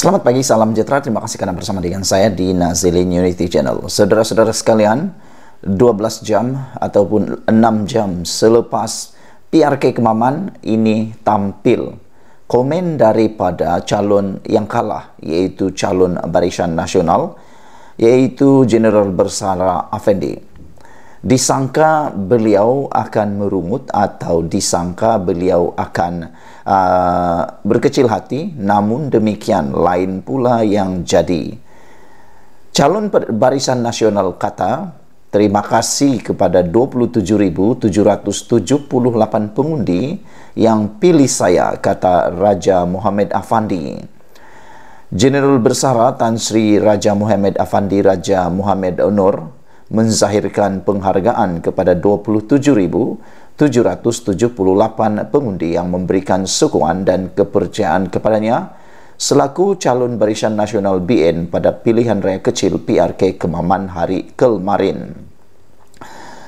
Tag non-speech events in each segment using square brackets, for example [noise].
Selamat pagi, salam sejahtera. Terima kasih karena bersama dengan saya di Nazilin Unity Channel. Saudara-saudara sekalian, 12 jam ataupun 6 jam selepas PRK Kemaman ini tampil komen daripada calon yang kalah, yaitu calon Barisan Nasional, yaitu Jenderal Bersara Afendi. Disangka beliau akan merungut atau disangka beliau akan Ah, berkecil hati namun demikian lain pula yang jadi calon barisan nasional kata terima kasih kepada 27.778 pengundi yang pilih saya kata Raja Muhammad Afandi General Bersara Tan Sri Raja Muhammad Afandi Raja Muhammad Onor menzahirkan penghargaan kepada 27,000 778 pengundi yang memberikan sokongan dan kepercayaan kepadanya selaku calon barisan nasional BN pada pilihan raya kecil PRK Kemaman hari kemarin.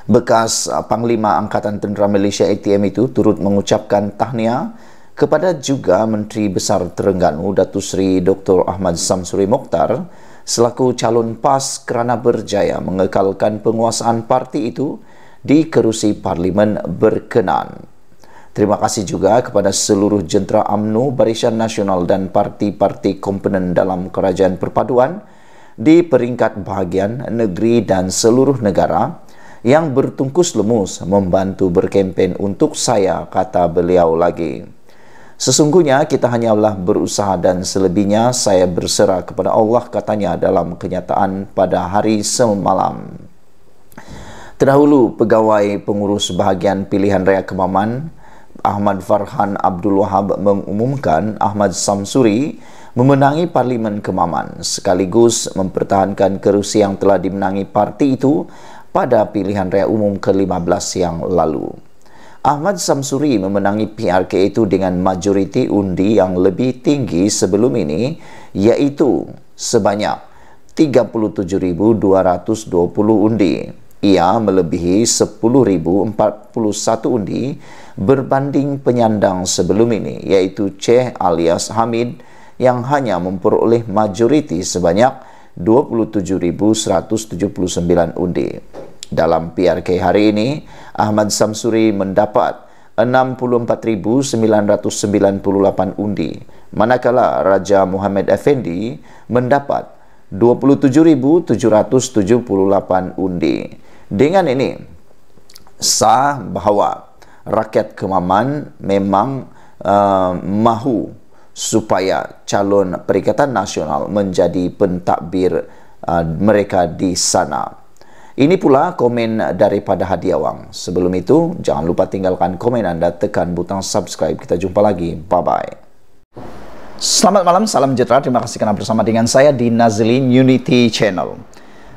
Bekas Panglima Angkatan Tentera Malaysia ATM itu turut mengucapkan tahniah kepada juga Menteri Besar Terengganu Datu Seri Dr. Ahmad Samsuri Mokhtar selaku calon PAS kerana berjaya mengekalkan penguasaan parti itu di kerusi parlimen berkenan. Terima kasih juga kepada seluruh jentera UMNO, Barisan Nasional dan parti-parti komponen dalam Kerajaan Perpaduan di peringkat bahagian negeri dan seluruh negara yang bertungkus lemus membantu berkempen untuk saya, kata beliau lagi. Sesungguhnya kita hanyalah berusaha dan selebihnya saya berserah kepada Allah katanya dalam kenyataan pada hari semalam. Terdahulu, pegawai pengurus bahagian pilihan Raya Kemaman, Ahmad Farhan Abdul Wahab mengumumkan Ahmad Samsuri memenangi Parlimen Kemaman sekaligus mempertahankan kerusi yang telah dimenangi parti itu pada pilihan raya umum ke-15 yang lalu. Ahmad Samsuri memenangi PRK itu dengan majoriti undi yang lebih tinggi sebelum ini iaitu sebanyak 37,220 undi ia melebihi 10,041 undi berbanding penyandang sebelum ini iaitu Cheh alias Hamid yang hanya memperoleh majoriti sebanyak 27,179 undi. Dalam PRK hari ini, Ahmad Samsuri mendapat 64,998 undi, manakala Raja Muhammad Effendi mendapat 27,778 undi. Dengan ini, sah bahawa rakyat kemaman memang uh, mahu supaya calon Perikatan Nasional menjadi pentadbir uh, mereka di sana. Ini pula komen daripada Hadi Awang. Sebelum itu, jangan lupa tinggalkan komen anda, tekan butang subscribe. Kita jumpa lagi. Bye-bye. Selamat malam, salam sejahtera. Terima kasih kerana bersama dengan saya di Nazlin Unity Channel.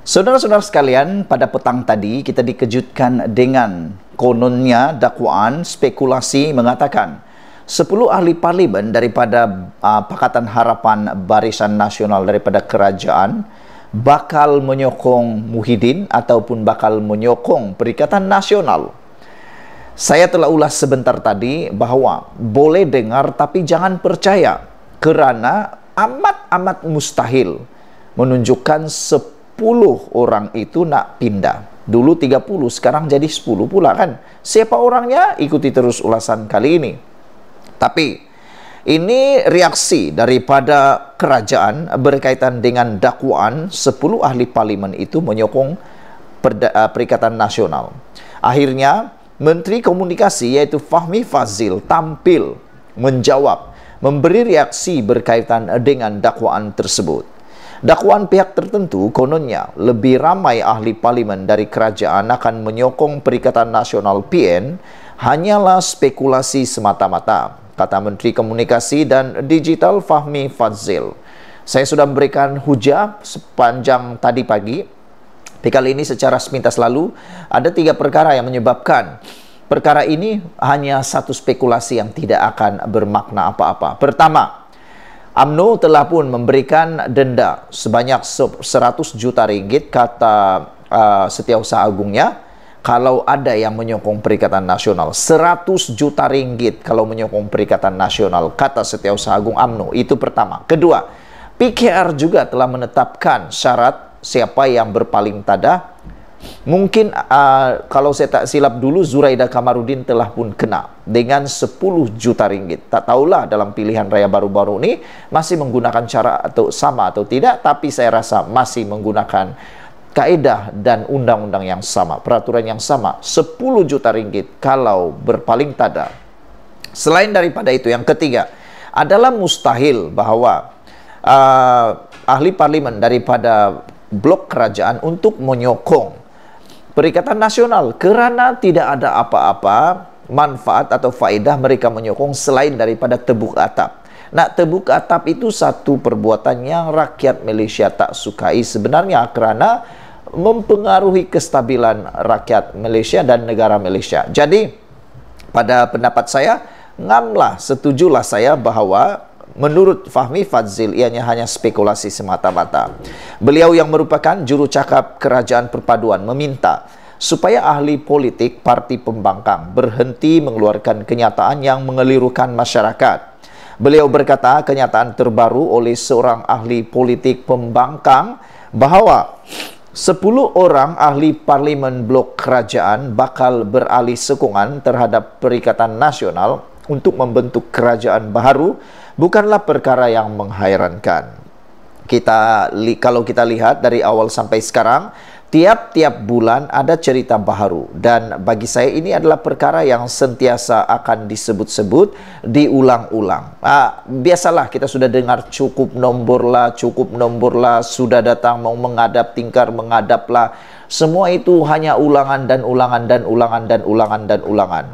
Saudara-saudara sekalian, pada petang tadi kita dikejutkan dengan kononnya dakwaan spekulasi mengatakan 10 ahli parlimen daripada uh, Pakatan Harapan Barisan Nasional daripada kerajaan bakal menyokong Muhyiddin ataupun bakal menyokong Perikatan Nasional. Saya telah ulas sebentar tadi bahwa boleh dengar tapi jangan percaya kerana amat-amat mustahil menunjukkan 10 orang itu nak pindah. Dulu 30, sekarang jadi 10 pula kan. Siapa orangnya? Ikuti terus ulasan kali ini. Tapi ini reaksi daripada kerajaan berkaitan dengan dakwaan 10 ahli parlimen itu menyokong eh, Perikatan Nasional. Akhirnya, Menteri Komunikasi yaitu Fahmi Fazil tampil menjawab, memberi reaksi berkaitan dengan dakwaan tersebut. Dakwaan pihak tertentu kononnya lebih ramai ahli parlimen dari kerajaan akan menyokong Perikatan Nasional PN hanyalah spekulasi semata-mata, kata Menteri Komunikasi dan Digital Fahmi Fazil. Saya sudah memberikan hujah sepanjang tadi pagi, Di kali ini secara semintas lalu ada tiga perkara yang menyebabkan perkara ini hanya satu spekulasi yang tidak akan bermakna apa-apa. Pertama, AMNO telah pun memberikan denda sebanyak 100 juta ringgit kata uh, Setiausaha Agungnya kalau ada yang menyokong Perikatan Nasional 100 juta ringgit kalau menyokong Perikatan Nasional kata Setiausaha Agung AMNO itu pertama kedua PKR juga telah menetapkan syarat siapa yang berpaling tada Mungkin uh, kalau saya tak silap dulu Zuraida Kamarudin telah pun kena dengan 10 juta ringgit. Tak tahulah dalam pilihan raya baru-baru ini masih menggunakan cara atau sama atau tidak, tapi saya rasa masih menggunakan kaedah dan undang-undang yang sama, peraturan yang sama, 10 juta ringgit kalau berpaling tada. Selain daripada itu, yang ketiga adalah mustahil bahwa uh, ahli parlimen daripada blok kerajaan untuk menyokong Perikatan Nasional kerana tidak ada apa-apa manfaat atau faedah mereka menyokong selain daripada tebuk atap. Nah, tebuk atap itu satu perbuatan yang rakyat Malaysia tak sukai sebenarnya kerana mempengaruhi kestabilan rakyat Malaysia dan negara Malaysia. Jadi, pada pendapat saya, ngamlah, setujulah saya bahawa Menurut Fahmi Fadzil ianya hanya spekulasi semata-mata. Beliau yang merupakan juru cakap kerajaan perpaduan meminta supaya ahli politik parti pembangkang berhenti mengeluarkan kenyataan yang mengelirukan masyarakat. Beliau berkata kenyataan terbaru oleh seorang ahli politik pembangkang bahawa 10 orang ahli parlimen blok kerajaan bakal beralih sokongan terhadap Perikatan Nasional untuk membentuk kerajaan baru bukanlah perkara yang menghairankan. Kita kalau kita lihat dari awal sampai sekarang, tiap-tiap bulan ada cerita baru dan bagi saya ini adalah perkara yang sentiasa akan disebut-sebut, diulang-ulang. Nah, biasalah kita sudah dengar cukup nomor cukup nomor sudah datang mau menghadap tingkar menghadap lah. Semua itu hanya ulangan dan ulangan dan ulangan dan ulangan dan ulangan.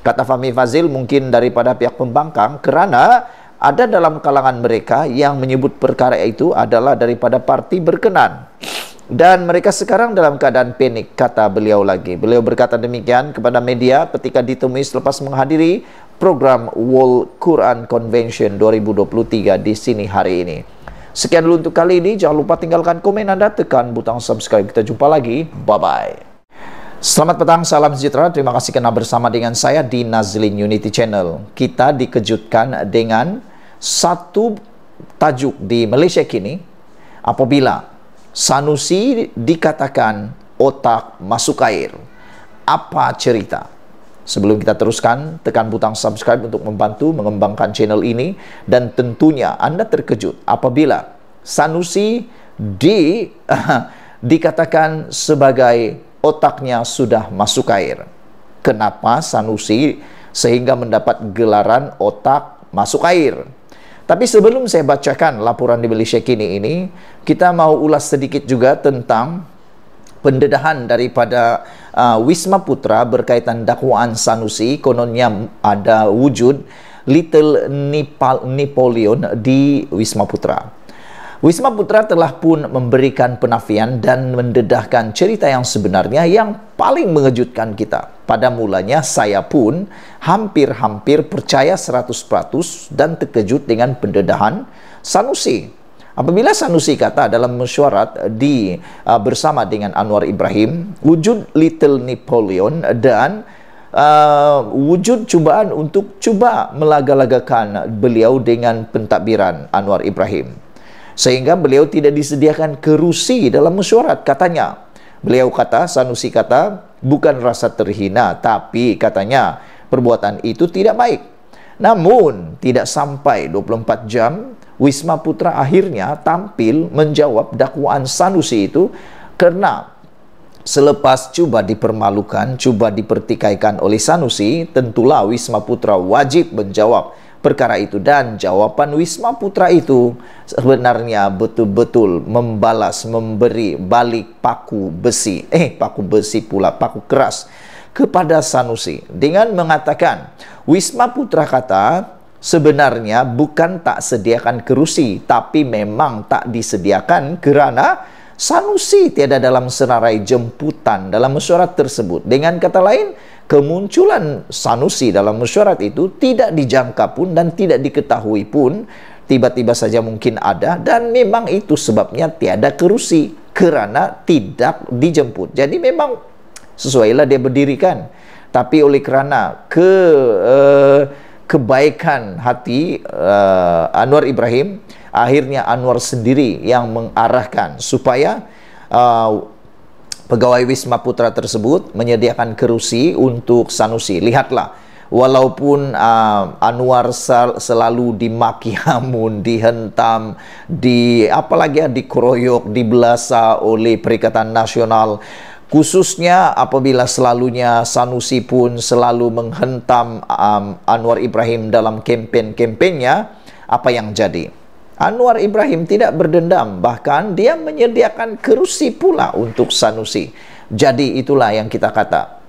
Kata Fahmi Fazil mungkin daripada pihak pembangkang kerana ada dalam kalangan mereka yang menyebut perkara itu adalah daripada parti berkenan. Dan mereka sekarang dalam keadaan panik, kata beliau lagi. Beliau berkata demikian kepada media ketika ditemui selepas menghadiri program World Quran Convention 2023 di sini hari ini. Sekian dulu untuk kali ini. Jangan lupa tinggalkan komen Anda, tekan butang subscribe. Kita jumpa lagi. Bye-bye. Selamat petang, salam sejahtera. Terima kasih kena bersama dengan saya di Nazlin Unity Channel. Kita dikejutkan dengan satu tajuk di Malaysia kini apabila Sanusi dikatakan otak masuk air. Apa cerita? Sebelum kita teruskan, tekan butang subscribe untuk membantu mengembangkan channel ini dan tentunya Anda terkejut apabila Sanusi di [laughs] dikatakan sebagai otaknya sudah masuk air. Kenapa Sanusi sehingga mendapat gelaran otak masuk air? Tapi sebelum saya bacakan laporan di Malaysia kini ini, kita mau ulas sedikit juga tentang pendedahan daripada uh, Wisma Putra berkaitan dakwaan Sanusi kononnya ada wujud Little Nipal, Napoleon di Wisma Putra. Wisma Putra telah pun memberikan penafian dan mendedahkan cerita yang sebenarnya yang paling mengejutkan kita. Pada mulanya saya pun hampir-hampir percaya 100% dan terkejut dengan pendedahan Sanusi Apabila Sanusi kata dalam mesyuarat di uh, bersama dengan Anwar Ibrahim, wujud Little Napoleon dan uh, wujud cubaan untuk cuba melaga-lagakan beliau dengan pentadbiran Anwar Ibrahim. Sehingga beliau tidak disediakan kerusi dalam mesyuarat katanya. Beliau kata, Sanusi kata, bukan rasa terhina, tapi katanya perbuatan itu tidak baik. Namun, tidak sampai 24 jam, Wisma Putra akhirnya tampil menjawab dakwaan Sanusi itu karena Selepas cuba dipermalukan, cuba dipertikaikan oleh Sanusi, tentulah Wisma Putra wajib menjawab perkara itu dan jawaban Wisma Putra itu sebenarnya betul-betul membalas memberi balik paku besi eh paku besi pula paku keras kepada Sanusi dengan mengatakan Wisma Putra kata sebenarnya bukan tak sediakan kerusi tapi memang tak disediakan kerana Sanusi tiada dalam senarai jemputan dalam surat tersebut dengan kata lain kemunculan Sanusi dalam mesyuarat itu tidak dijangka pun dan tidak diketahui pun tiba-tiba saja mungkin ada dan memang itu sebabnya tiada kerusi kerana tidak dijemput. Jadi memang sesuailah dia berdirikan. Tapi oleh kerana ke uh, kebaikan hati uh, Anwar Ibrahim akhirnya Anwar sendiri yang mengarahkan supaya uh, Pegawai Wisma Putra tersebut menyediakan kerusi untuk Sanusi. Lihatlah, walaupun uh, Anwar sel selalu dimaki hamun, dihentam, di apalagi ya dikeroyok, dibelasa oleh Perikatan Nasional khususnya apabila selalunya Sanusi pun selalu menghentam um, Anwar Ibrahim dalam kampanye-kampanyenya apa yang jadi Anwar Ibrahim tidak berdendam, bahkan dia menyediakan kerusi pula untuk Sanusi. Jadi itulah yang kita kata,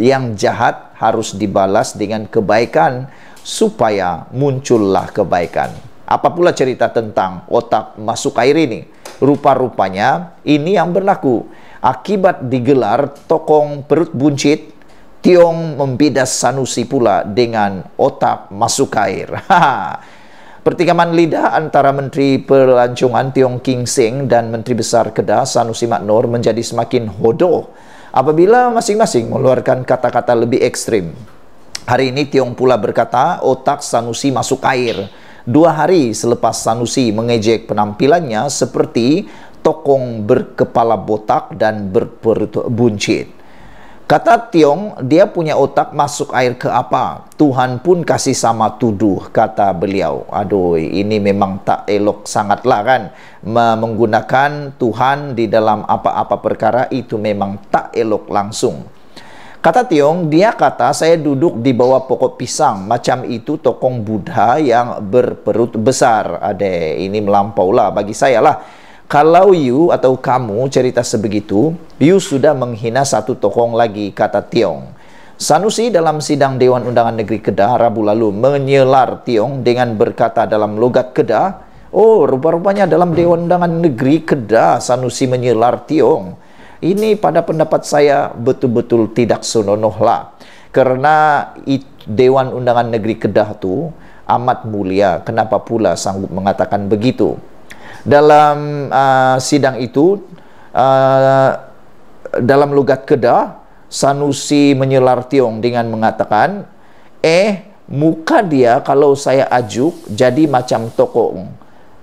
yang jahat harus dibalas dengan kebaikan supaya muncullah kebaikan. Apa pula cerita tentang otak masuk air ini? Rupa-rupanya ini yang berlaku. Akibat digelar tokong perut buncit, Tiong membidas Sanusi pula dengan otak masuk air. [laughs] Pertikaman lidah antara Menteri Pelancongan Tiong King Seng dan Menteri Besar Kedah Sanusi Maknur menjadi semakin hodoh apabila masing-masing mengeluarkan kata-kata lebih ekstrim. Hari ini Tiong pula berkata otak Sanusi masuk air. Dua hari selepas Sanusi mengejek penampilannya seperti tokong berkepala botak dan berperut buncit. Kata Tiong, dia punya otak masuk air ke apa? Tuhan pun kasih sama tuduh, kata beliau. Aduh, ini memang tak elok sangatlah kan. Menggunakan Tuhan di dalam apa-apa perkara itu memang tak elok langsung. Kata Tiong, dia kata saya duduk di bawah pokok pisang. Macam itu tokong Buddha yang berperut besar. Ade, ini melampaulah bagi saya lah kalau you atau kamu cerita sebegitu, you sudah menghina satu tokoh lagi, kata Tiong. Sanusi dalam sidang Dewan Undangan Negeri Kedah Rabu lalu menyelar Tiong dengan berkata dalam logat Kedah, Oh, rupa-rupanya dalam Dewan Undangan Negeri Kedah Sanusi menyelar Tiong. Ini pada pendapat saya betul-betul tidak senonoh lah. Karena Dewan Undangan Negeri Kedah tu amat mulia. Kenapa pula sanggup mengatakan begitu? dalam uh, sidang itu uh, dalam lugat Kedah Sanusi menyelar Tiong dengan mengatakan eh muka dia kalau saya ajuk jadi macam tokong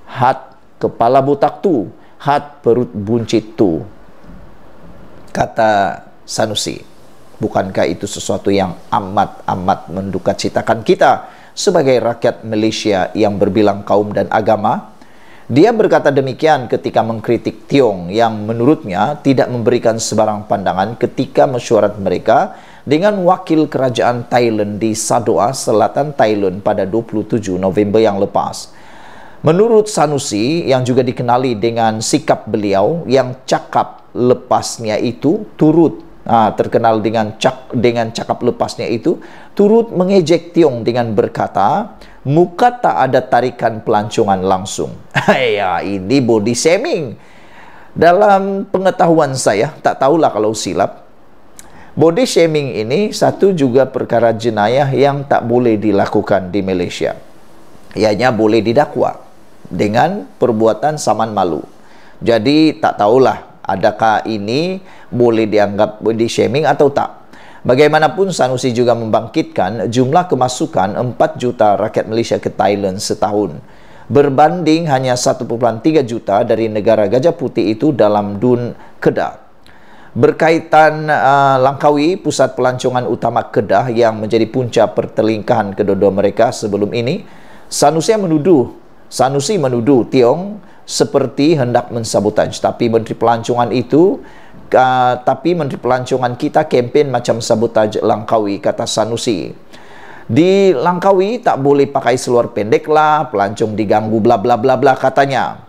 hat kepala butak tu hat perut buncit tu kata Sanusi bukankah itu sesuatu yang amat amat mendukacitakan kita sebagai rakyat Malaysia yang berbilang kaum dan agama dia berkata demikian ketika mengkritik Tiong yang menurutnya tidak memberikan sebarang pandangan ketika mesyuarat mereka dengan wakil kerajaan Thailand di Sadoa, selatan Thailand pada 27 November yang lepas. Menurut Sanusi yang juga dikenali dengan sikap beliau yang cakap lepasnya itu turut Nah, terkenal dengan cak dengan cakap lepasnya itu turut mengejek Tiong dengan berkata muka tak ada tarikan pelancongan langsung. [laughs] ya, ini body shaming. Dalam pengetahuan saya, tak tahulah kalau silap, body shaming ini satu juga perkara jenayah yang tak boleh dilakukan di Malaysia. Ianya boleh didakwa dengan perbuatan saman malu. Jadi tak tahulah adakah ini boleh dianggap body shaming atau tak. Bagaimanapun Sanusi juga membangkitkan jumlah kemasukan 4 juta rakyat Malaysia ke Thailand setahun berbanding hanya 1.3 juta dari negara Gajah Putih itu dalam Dun Kedah. Berkaitan uh, Langkawi, pusat pelancongan utama Kedah yang menjadi punca pertelingkahan kedua-dua mereka sebelum ini, Sanusi menuduh Sanusi menuduh Tiong seperti hendak mensabotaj tapi menteri pelancongan itu Ah, tapi Menteri Pelancongan kita kempen macam sabut aja Langkawi kata Sanusi. Di Langkawi tak boleh pakai seluar pendek lah, pelancong diganggu bla bla bla bla katanya.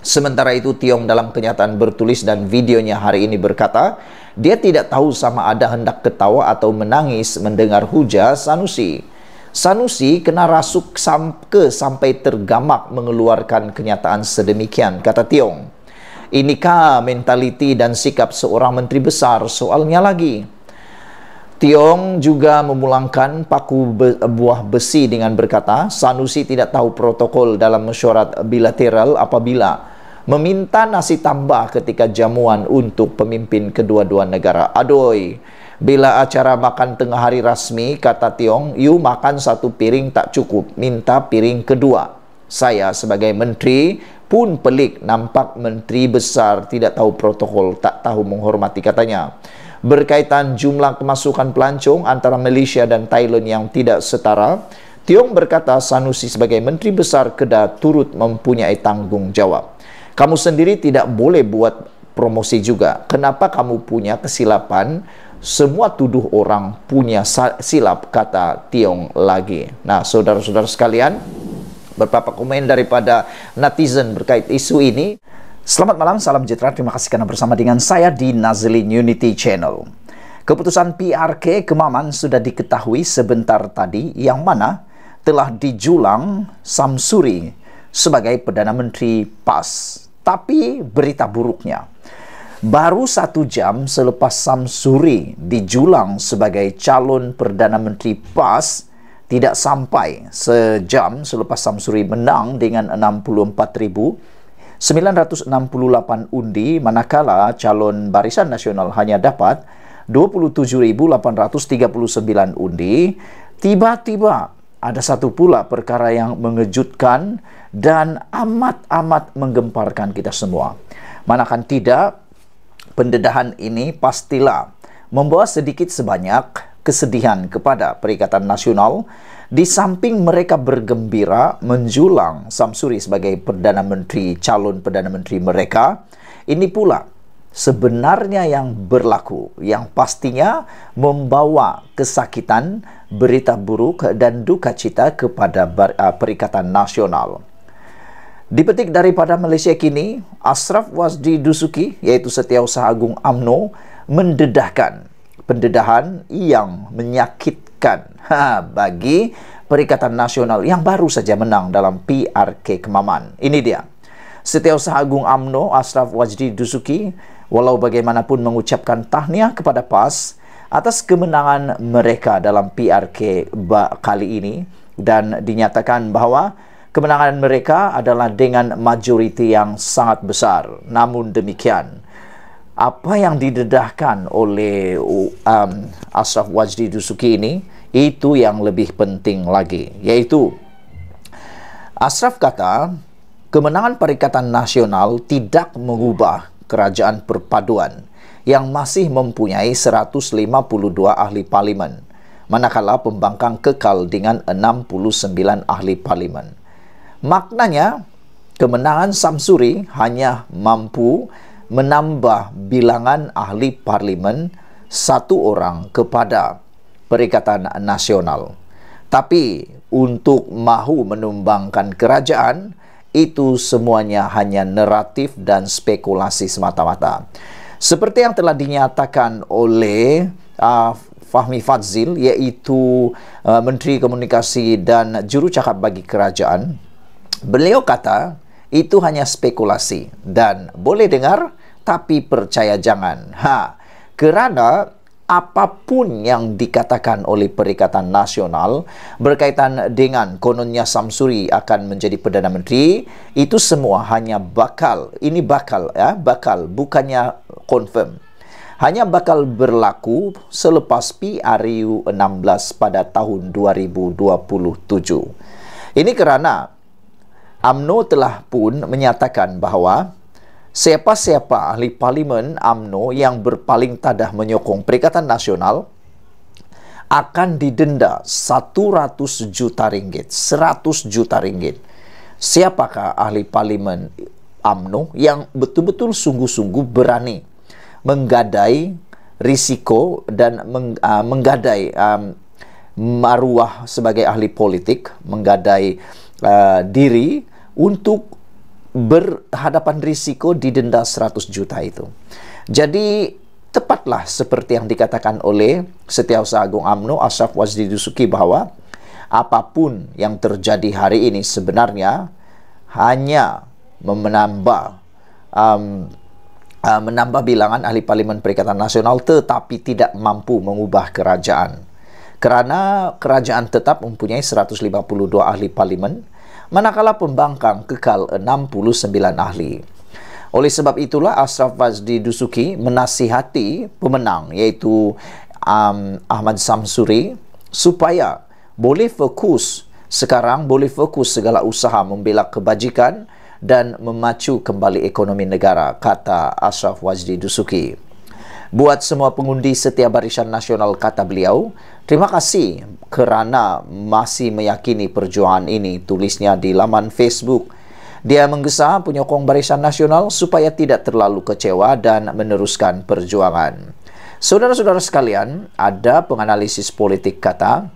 Sementara itu Tiong dalam kenyataan bertulis dan videonya hari ini berkata, dia tidak tahu sama ada hendak ketawa atau menangis mendengar hujah Sanusi. Sanusi kena rasuk sam ke sampai tergamak mengeluarkan kenyataan sedemikian, kata Tiong. Inikah mentaliti dan sikap seorang menteri besar soalnya lagi? Tiong juga memulangkan paku be buah besi dengan berkata, Sanusi tidak tahu protokol dalam mesyuarat bilateral apabila meminta nasi tambah ketika jamuan untuk pemimpin kedua-dua negara. Adoi, bila acara makan tengah hari rasmi, kata Tiong, you makan satu piring tak cukup, minta piring kedua. Saya sebagai menteri pun pelik nampak menteri besar tidak tahu protokol, tak tahu menghormati katanya. Berkaitan jumlah kemasukan pelancong antara Malaysia dan Thailand yang tidak setara, Tiong berkata Sanusi sebagai menteri besar Kedah turut mempunyai tanggung jawab. Kamu sendiri tidak boleh buat promosi juga. Kenapa kamu punya kesilapan? Semua tuduh orang punya silap kata Tiong lagi. Nah, saudara-saudara sekalian, beberapa komen daripada netizen berkait isu ini. Selamat malam, salam sejahtera. Terima kasih karena bersama dengan saya di Nazlin Unity Channel. Keputusan PRK Kemaman sudah diketahui sebentar tadi yang mana telah dijulang Samsuri sebagai Perdana Menteri PAS. Tapi berita buruknya, baru satu jam selepas Samsuri dijulang sebagai calon Perdana Menteri PAS, tidak sampai sejam selepas Samsuri menang dengan 64,968 undi manakala calon Barisan Nasional hanya dapat 27,839 undi, tiba-tiba ada satu pula perkara yang mengejutkan dan amat-amat menggemparkan kita semua. Manakan tidak, pendedahan ini pastilah membawa sedikit sebanyak kesedihan kepada Perikatan Nasional di samping mereka bergembira menjulang Samsuri sebagai Perdana Menteri, calon Perdana Menteri mereka, ini pula sebenarnya yang berlaku yang pastinya membawa kesakitan, berita buruk dan duka cita kepada eh, Perikatan Nasional. Dipetik daripada Malaysia kini, Asraf Wazdi Dusuki, iaitu Setiausaha Agung AMNO, mendedahkan pendedahan yang menyakitkan ha, bagi Perikatan Nasional yang baru saja menang dalam PRK Kemaman. Ini dia. Setiausaha Agung AMNO Asraf Wajdi Dusuki walau bagaimanapun mengucapkan tahniah kepada PAS atas kemenangan mereka dalam PRK kali ini dan dinyatakan bahawa kemenangan mereka adalah dengan majoriti yang sangat besar. Namun demikian, apa yang didedahkan oleh um, Wajdi Dusuki ini itu yang lebih penting lagi yaitu Asraf kata kemenangan Perikatan Nasional tidak mengubah kerajaan perpaduan yang masih mempunyai 152 ahli parlimen manakala pembangkang kekal dengan 69 ahli parlimen. Maknanya kemenangan Samsuri hanya mampu menambah bilangan ahli parlimen satu orang kepada Perikatan Nasional. Tapi untuk mahu menumbangkan kerajaan, itu semuanya hanya naratif dan spekulasi semata-mata. Seperti yang telah dinyatakan oleh uh, Fahmi Fadzil, iaitu uh, Menteri Komunikasi dan Jurucakap bagi Kerajaan, beliau kata itu hanya spekulasi dan boleh dengar, tapi percaya jangan. Ha, kerana apapun yang dikatakan oleh Perikatan Nasional berkaitan dengan kononnya Samsuri akan menjadi Perdana Menteri, itu semua hanya bakal. Ini bakal, ya, bakal, bukannya confirm. Hanya bakal berlaku selepas PRU 16 pada tahun 2027. Ini kerana UMNO telah pun menyatakan bahawa siapa-siapa ahli parlimen AMNO yang berpaling tadah menyokong Perikatan Nasional akan didenda 100 juta ringgit, 100 juta ringgit. Siapakah ahli parlimen AMNO yang betul-betul sungguh-sungguh berani menggadai risiko dan meng, uh, menggadai um, maruah sebagai ahli politik, menggadai uh, diri untuk berhadapan risiko didenda 100 juta itu. Jadi tepatlah seperti yang dikatakan oleh Setiausaha Agung AMNO Asaf Wazdi Dusuki bahwa apapun yang terjadi hari ini sebenarnya hanya menambah um, uh, menambah bilangan ahli parlimen Perikatan Nasional tetapi tidak mampu mengubah kerajaan. Kerana kerajaan tetap mempunyai 152 ahli parlimen manakala pembangkang kekal 69 ahli. Oleh sebab itulah Ashraf Fazdi Dusuki menasihati pemenang iaitu um, Ahmad Samsuri supaya boleh fokus sekarang boleh fokus segala usaha membela kebajikan dan memacu kembali ekonomi negara kata Ashraf Wajdi Dusuki buat semua pengundi setiap barisan nasional kata beliau Terima kasih kerana masih meyakini perjuangan ini, tulisnya di laman Facebook. Dia menggesa penyokong Barisan Nasional supaya tidak terlalu kecewa dan meneruskan perjuangan. Saudara-saudara sekalian, ada penganalisis politik kata,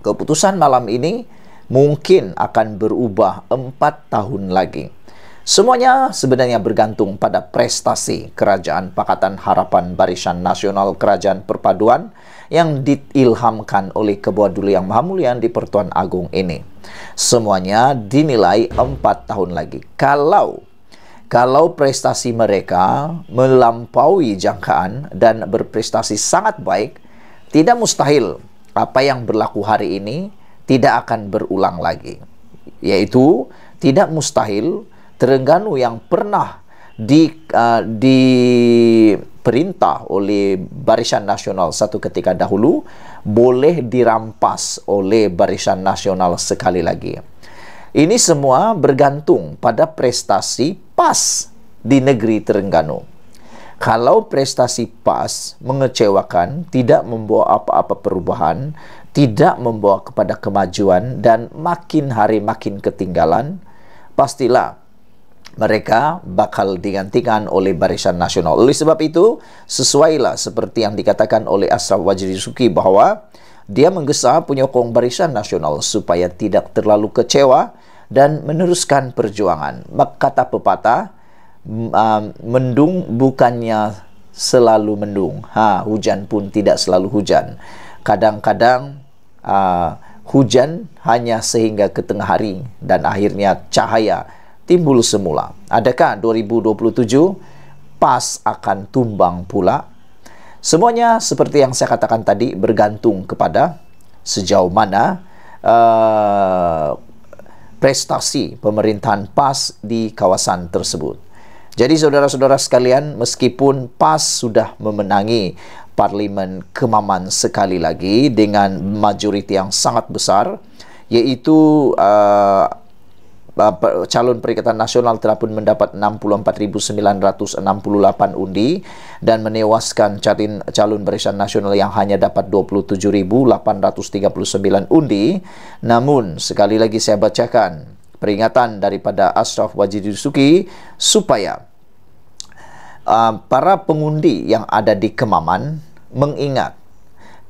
keputusan malam ini mungkin akan berubah empat tahun lagi. Semuanya sebenarnya bergantung pada prestasi Kerajaan Pakatan Harapan Barisan Nasional Kerajaan Perpaduan yang diilhamkan oleh Ketua Yang Maha Mulia di Pertuan Agung ini. Semuanya dinilai empat tahun lagi. Kalau kalau prestasi mereka melampaui jangkaan dan berprestasi sangat baik, tidak mustahil apa yang berlaku hari ini tidak akan berulang lagi. Yaitu tidak mustahil Terengganu yang pernah di uh, diperintah oleh Barisan Nasional satu ketika dahulu boleh dirampas oleh Barisan Nasional sekali lagi. Ini semua bergantung pada prestasi PAS di negeri Terengganu. Kalau prestasi PAS mengecewakan, tidak membawa apa-apa perubahan, tidak membawa kepada kemajuan dan makin hari makin ketinggalan, pastilah mereka bakal digantikan oleh barisan nasional. Oleh sebab itu, sesuailah seperti yang dikatakan oleh Asraf Wajri Suki bahwa dia menggesa penyokong barisan nasional supaya tidak terlalu kecewa dan meneruskan perjuangan. Kata pepatah, mendung bukannya selalu mendung. Ha, hujan pun tidak selalu hujan. Kadang-kadang uh, hujan hanya sehingga ke tengah hari dan akhirnya cahaya timbul semula. Adakah 2027 pas akan tumbang pula? Semuanya seperti yang saya katakan tadi bergantung kepada sejauh mana uh, prestasi pemerintahan PAS di kawasan tersebut. Jadi saudara-saudara sekalian, meskipun PAS sudah memenangi Parlimen Kemaman sekali lagi dengan majoriti yang sangat besar, yaitu uh, calon Perikatan Nasional telah pun mendapat 64.968 undi dan menewaskan calon Barisan Nasional yang hanya dapat 27.839 undi. Namun, sekali lagi saya bacakan peringatan daripada Ashraf Wajid Yusuki supaya uh, para pengundi yang ada di Kemaman mengingat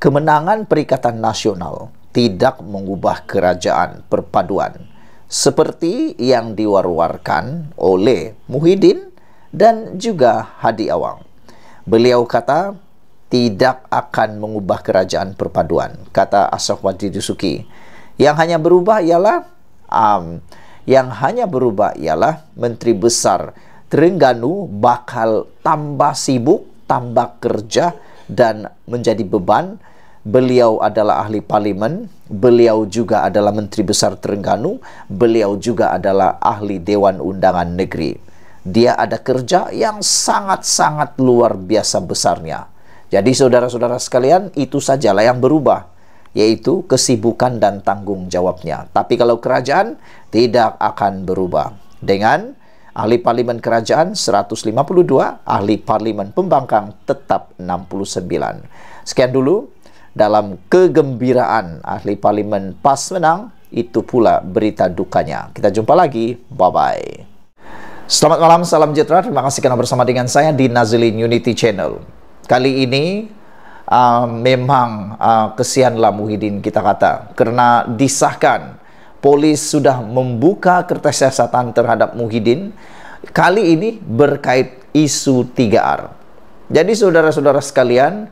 kemenangan Perikatan Nasional tidak mengubah kerajaan perpaduan seperti yang diwar-warkan oleh Muhyiddin dan juga Hadi Awang. Beliau kata, tidak akan mengubah kerajaan perpaduan, kata Asafwati Dusuki. Yang hanya berubah ialah um, yang hanya berubah ialah Menteri Besar Terengganu bakal tambah sibuk, tambah kerja dan menjadi beban Beliau adalah ahli parlemen, beliau juga adalah Menteri Besar Terengganu, beliau juga adalah ahli Dewan Undangan Negeri. Dia ada kerja yang sangat-sangat luar biasa besarnya. Jadi saudara-saudara sekalian, itu sajalah yang berubah, yaitu kesibukan dan tanggung jawabnya. Tapi kalau kerajaan tidak akan berubah. Dengan ahli parlimen kerajaan 152, ahli parlimen pembangkang tetap 69. Sekian dulu dalam kegembiraan ahli parlimen PAS menang, itu pula berita dukanya. Kita jumpa lagi, bye-bye. Selamat malam, salam sejahtera. Terima kasih karena bersama dengan saya di Nazlin Unity Channel. Kali ini uh, memang uh, ah, kesianlah Muhyiddin kita kata karena disahkan polis sudah membuka kertas siasatan terhadap Muhyiddin kali ini berkait isu 3R. Jadi saudara-saudara sekalian,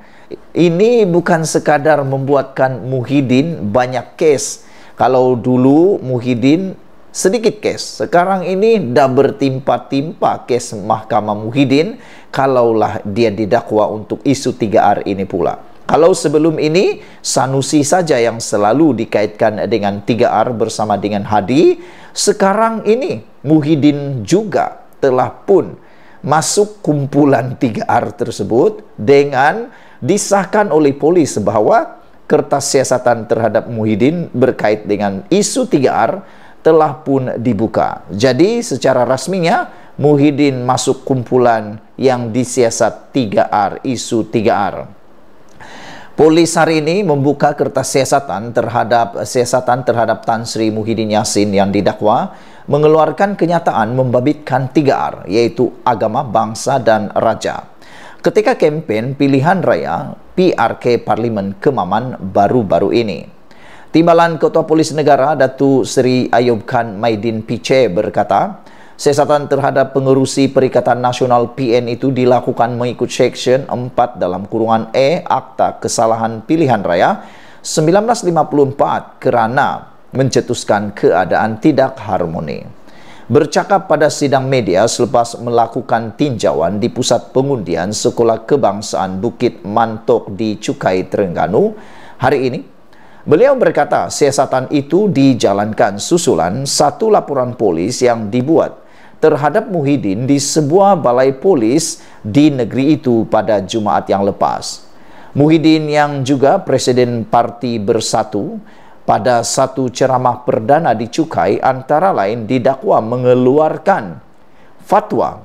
ini bukan sekadar membuatkan Muhyiddin banyak case. Kalau dulu Muhyiddin sedikit case. Sekarang ini dah bertimpa-timpa case Mahkamah Muhyiddin kalaulah dia didakwa untuk isu 3R ini pula. Kalau sebelum ini Sanusi saja yang selalu dikaitkan dengan 3R bersama dengan Hadi, sekarang ini Muhyiddin juga telah pun masuk kumpulan 3R tersebut dengan disahkan oleh polis bahwa kertas siasatan terhadap Muhyiddin berkait dengan isu 3R telah pun dibuka. Jadi secara rasminya Muhyiddin masuk kumpulan yang disiasat 3R, isu 3R. Polis hari ini membuka kertas siasatan terhadap siasatan terhadap Tan Sri Muhyiddin Yassin yang didakwa mengeluarkan kenyataan membabitkan 3R yaitu agama, bangsa dan raja ketika kampanye pilihan raya PRK Parlimen Kemaman baru-baru ini. Timbalan Ketua Polis Negara Datu Seri Ayub Khan Maidin Piche berkata, Sesatan terhadap pengerusi Perikatan Nasional PN itu dilakukan mengikut Section 4 dalam kurungan E Akta Kesalahan Pilihan Raya 1954 kerana mencetuskan keadaan tidak harmoni. bercakap pada sidang media selepas melakukan tinjauan di pusat pengundian Sekolah Kebangsaan Bukit Mantok di Cukai Terengganu hari ini. Beliau berkata siasatan itu dijalankan susulan satu laporan polis yang dibuat terhadap Muhyiddin di sebuah balai polis di negeri itu pada Jumaat yang lepas. Muhyiddin yang juga Presiden Parti Bersatu pada satu ceramah perdana di Cukai antara lain didakwa mengeluarkan fatwa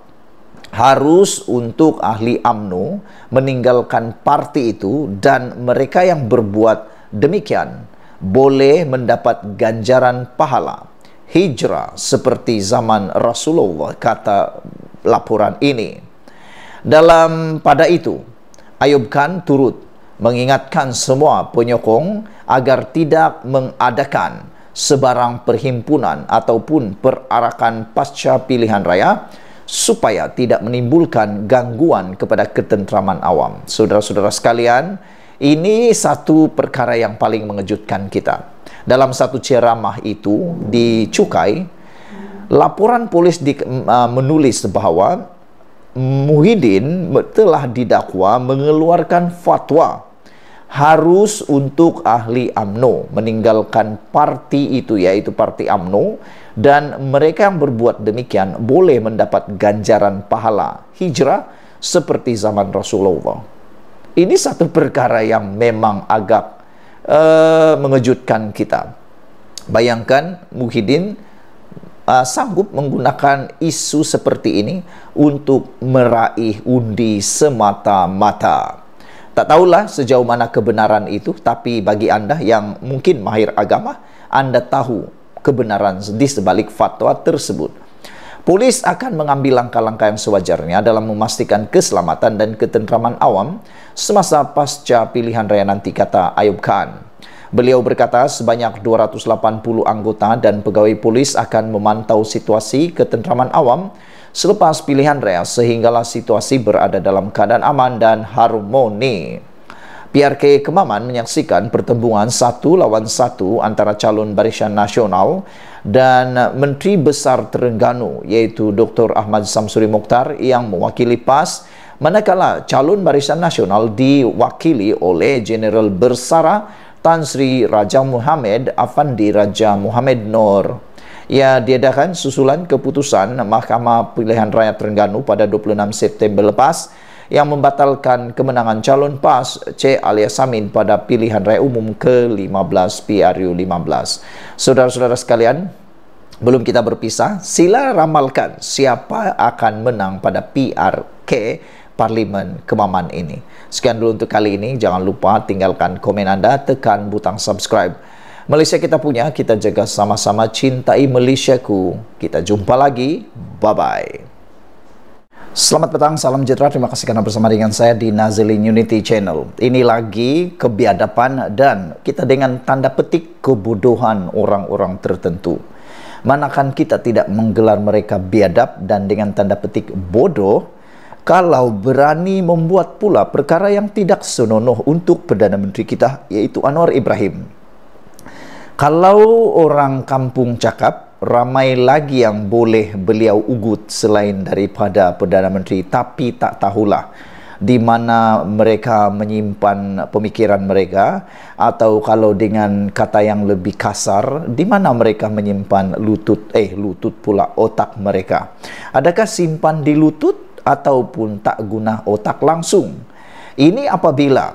harus untuk ahli amnu meninggalkan parti itu dan mereka yang berbuat demikian boleh mendapat ganjaran pahala hijrah seperti zaman Rasulullah kata laporan ini. Dalam pada itu Ayub Khan turut mengingatkan semua penyokong agar tidak mengadakan sebarang perhimpunan ataupun perarakan pasca pilihan raya supaya tidak menimbulkan gangguan kepada ketentraman awam. Saudara-saudara sekalian, ini satu perkara yang paling mengejutkan kita. Dalam satu ceramah itu di Cukai, laporan polis di, uh, menulis bahawa Muhyiddin telah didakwa mengeluarkan fatwa harus untuk ahli AMNO meninggalkan parti itu yaitu parti AMNO dan mereka yang berbuat demikian boleh mendapat ganjaran pahala hijrah seperti zaman Rasulullah. Ini satu perkara yang memang agak uh, mengejutkan kita. Bayangkan Muhyiddin uh, sanggup menggunakan isu seperti ini untuk meraih undi semata-mata. Tak tahulah sejauh mana kebenaran itu, tapi bagi Anda yang mungkin mahir agama, Anda tahu kebenaran di sebalik fatwa tersebut. Polis akan mengambil langkah-langkah yang sewajarnya dalam memastikan keselamatan dan ketentraman awam semasa pasca pilihan raya nanti, kata Ayub Khan. Beliau berkata sebanyak 280 anggota dan pegawai polis akan memantau situasi ketentraman awam selepas pilihan raya sehinggalah situasi berada dalam keadaan aman dan harmoni. PRK Kemaman menyaksikan pertembungan satu lawan satu antara calon barisan nasional dan Menteri Besar Terengganu iaitu Dr. Ahmad Samsuri Mokhtar yang mewakili PAS manakala calon barisan nasional diwakili oleh Jeneral Bersara Tan Sri Raja Muhammad Afandi Raja Muhammad Nor ia diadakan susulan keputusan Mahkamah Pilihan Raya Terengganu pada 26 September lepas yang membatalkan kemenangan calon PAS C alias Samin pada pilihan raya umum ke-15 PRU 15. Saudara-saudara sekalian, belum kita berpisah, sila ramalkan siapa akan menang pada PRK Parlimen Kemaman ini. Sekian dulu untuk kali ini, jangan lupa tinggalkan komen anda, tekan butang subscribe. Malaysia kita punya, kita jaga sama-sama cintai Malaysiaku. Kita jumpa lagi, bye-bye. Selamat petang, salam sejahtera. Terima kasih karena bersama dengan saya di Nazilin Unity Channel. Ini lagi kebiadaban dan kita dengan tanda petik kebodohan orang-orang tertentu. Manakan kita tidak menggelar mereka biadab dan dengan tanda petik bodoh kalau berani membuat pula perkara yang tidak senonoh untuk Perdana Menteri kita yaitu Anwar Ibrahim. Kalau orang kampung cakap ramai lagi yang boleh beliau ugut selain daripada Perdana Menteri tapi tak tahulah di mana mereka menyimpan pemikiran mereka atau kalau dengan kata yang lebih kasar di mana mereka menyimpan lutut eh lutut pula otak mereka adakah simpan di lutut ataupun tak guna otak langsung ini apabila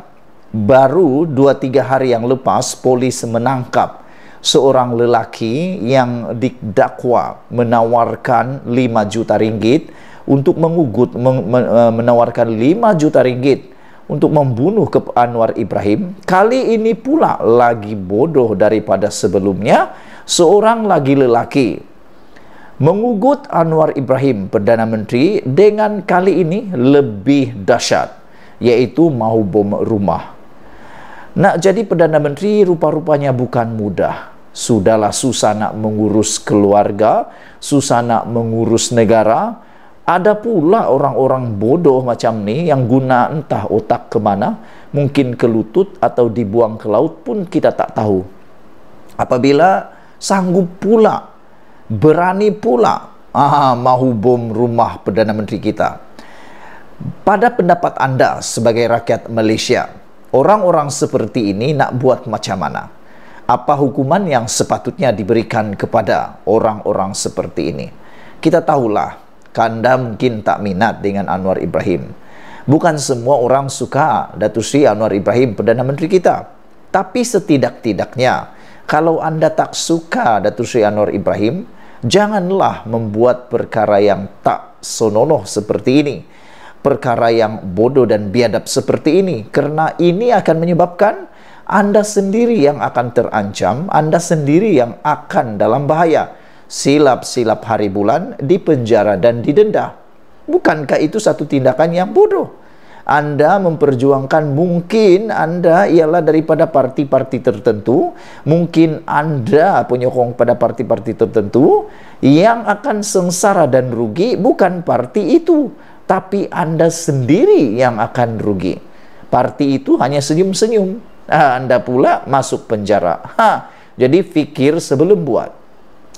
baru 2 3 hari yang lepas polis menangkap seorang lelaki yang didakwa menawarkan 5 juta ringgit untuk mengugut eh, menawarkan 5 juta ringgit untuk membunuh ke Anwar Ibrahim kali ini pula lagi bodoh daripada sebelumnya seorang lagi lelaki mengugut Anwar Ibrahim Perdana Menteri dengan kali ini lebih dahsyat yaitu mahu bom rumah Nak jadi Perdana Menteri rupa-rupanya bukan mudah. Sudahlah susah nak mengurus keluarga, susah nak mengurus negara. Ada pula orang-orang bodoh macam ni yang guna entah otak kemana, mungkin ke lutut atau dibuang ke laut pun kita tak tahu. Apabila sanggup pula, berani pula, ah, mahu bom rumah Perdana Menteri kita. Pada pendapat Anda sebagai rakyat Malaysia, orang-orang seperti ini nak buat macam mana? Apa hukuman yang sepatutnya diberikan kepada orang-orang seperti ini? Kita tahulah, Kanda mungkin tak minat dengan Anwar Ibrahim. Bukan semua orang suka Datuk Sri Anwar Ibrahim Perdana Menteri kita. Tapi setidak-tidaknya, kalau anda tak suka Datuk Sri Anwar Ibrahim, janganlah membuat perkara yang tak sononoh seperti ini. perkara yang bodoh dan biadab seperti ini karena ini akan menyebabkan Anda sendiri yang akan terancam, Anda sendiri yang akan dalam bahaya. Silap-silap hari bulan dipenjara dan didenda. Bukankah itu satu tindakan yang bodoh? Anda memperjuangkan mungkin Anda ialah daripada parti-parti tertentu, mungkin Anda penyokong pada parti-parti tertentu yang akan sengsara dan rugi bukan parti itu tapi Anda sendiri yang akan rugi. Parti itu hanya senyum-senyum. Ah, anda pula masuk penjara. Ha, jadi fikir sebelum buat.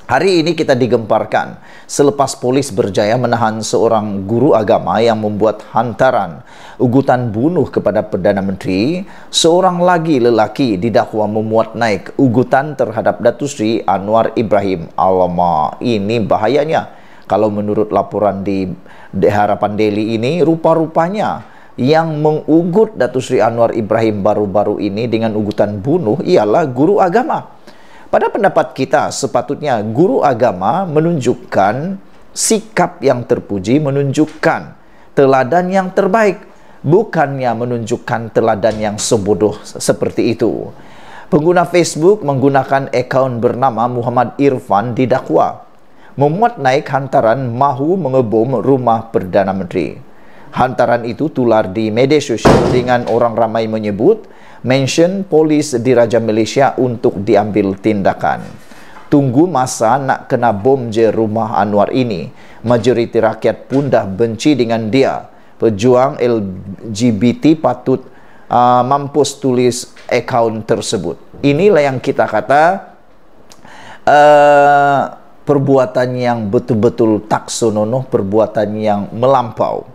Hari ini kita digemparkan selepas polis berjaya menahan seorang guru agama yang membuat hantaran ugutan bunuh kepada Perdana Menteri, seorang lagi lelaki didakwa memuat naik ugutan terhadap Datu Sri Anwar Ibrahim. Alamak, ini bahayanya. Kalau menurut laporan di Harapan Delhi ini rupa-rupanya yang mengugut Datu Sri Anwar Ibrahim baru-baru ini dengan ugutan bunuh ialah guru agama. Pada pendapat kita, sepatutnya guru agama menunjukkan sikap yang terpuji, menunjukkan teladan yang terbaik, bukannya menunjukkan teladan yang sebodoh seperti itu. Pengguna Facebook menggunakan akun bernama Muhammad Irfan didakwa memuat naik hantaran mahu mengebom rumah Perdana Menteri. Hantaran itu tular di media sosial dengan orang ramai menyebut mention polis diraja Malaysia untuk diambil tindakan. Tunggu masa nak kena bom je rumah Anwar ini. Majoriti rakyat pun dah benci dengan dia. Pejuang LGBT patut uh, mampus tulis akaun tersebut. Inilah yang kita kata. Uh, perbuatan yang betul-betul taksononoh, perbuatan yang melampau.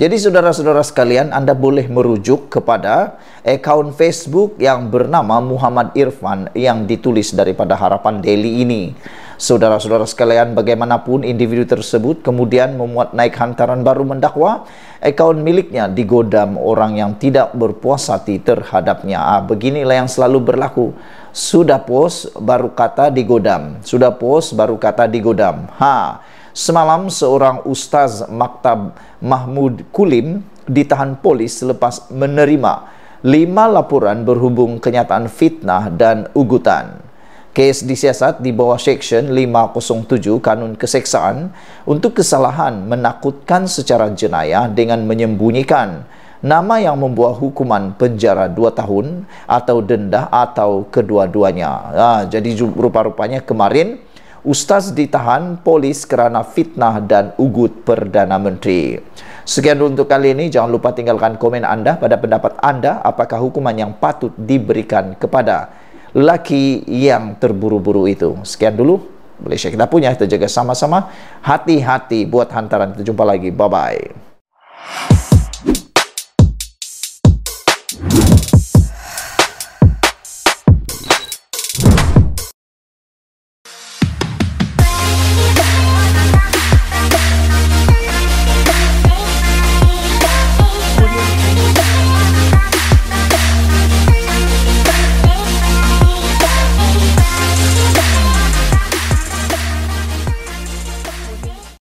Jadi saudara-saudara sekalian, Anda boleh merujuk kepada akaun Facebook yang bernama Muhammad Irfan yang ditulis daripada Harapan Daily ini. Saudara-saudara sekalian, bagaimanapun individu tersebut kemudian memuat naik hantaran baru mendakwa, akaun miliknya digodam orang yang tidak berpuas hati terhadapnya. Ah, beginilah yang selalu berlaku sudah pos baru kata di godam. Sudah pos baru kata di godam. Ha. Semalam seorang ustaz Maktab Mahmud Kulim ditahan polis selepas menerima lima laporan berhubung kenyataan fitnah dan ugutan. Kes disiasat di bawah Seksyen 507 Kanun Keseksaan untuk kesalahan menakutkan secara jenayah dengan menyembunyikan nama yang membuat hukuman penjara 2 tahun atau denda atau kedua-duanya. Ha, jadi rupa-rupanya kemarin ustaz ditahan polis kerana fitnah dan ugut Perdana Menteri. Sekian untuk kali ini, jangan lupa tinggalkan komen anda pada pendapat anda apakah hukuman yang patut diberikan kepada lelaki yang terburu-buru itu. Sekian dulu, Malaysia kita punya, kita jaga sama-sama. Hati-hati buat hantaran, kita jumpa lagi. Bye-bye.